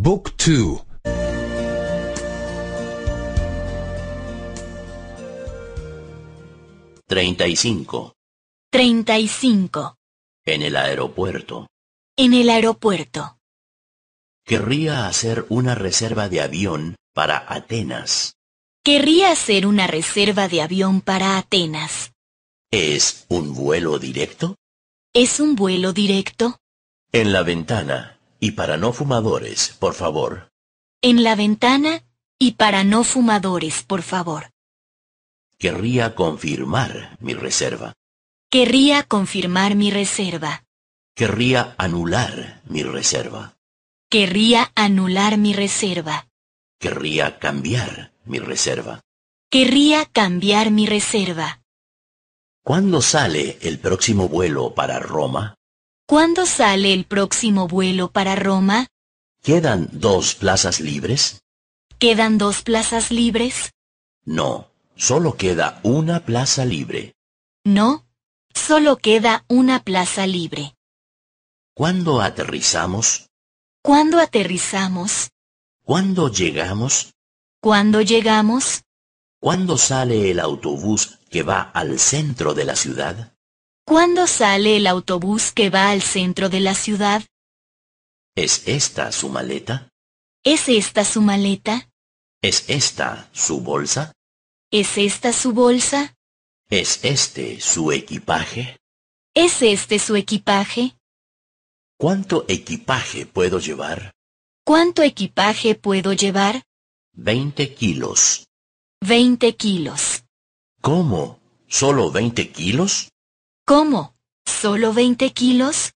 Book 2 35 35 En el aeropuerto En el aeropuerto Querría hacer una reserva de avión para Atenas. Querría hacer una reserva de avión para Atenas. ¿Es un vuelo directo? ¿Es un vuelo directo? En la ventana y para no fumadores, por favor. En la ventana y para no fumadores, por favor. Querría confirmar mi reserva. Querría confirmar mi reserva. Querría anular mi reserva. Querría anular mi reserva. Querría cambiar mi reserva. Querría cambiar mi reserva. ¿Cuándo sale el próximo vuelo para Roma? ¿Cuándo sale el próximo vuelo para Roma? ¿Quedan dos plazas libres? ¿Quedan dos plazas libres? No, solo queda una plaza libre. No, solo queda una plaza libre. ¿Cuándo aterrizamos? ¿Cuándo aterrizamos? ¿Cuándo llegamos? ¿Cuándo llegamos? ¿Cuándo sale el autobús que va al centro de la ciudad? ¿Cuándo sale el autobús que va al centro de la ciudad? ¿Es esta su maleta? ¿Es esta su maleta? ¿Es esta su bolsa? ¿Es esta su bolsa? ¿Es este su equipaje? ¿Es este su equipaje? ¿Cuánto equipaje puedo llevar? ¿Cuánto equipaje puedo llevar? Veinte kilos. Veinte kilos. ¿Cómo? ¿Solo veinte kilos? ¿Cómo? ¿Solo 20 kilos?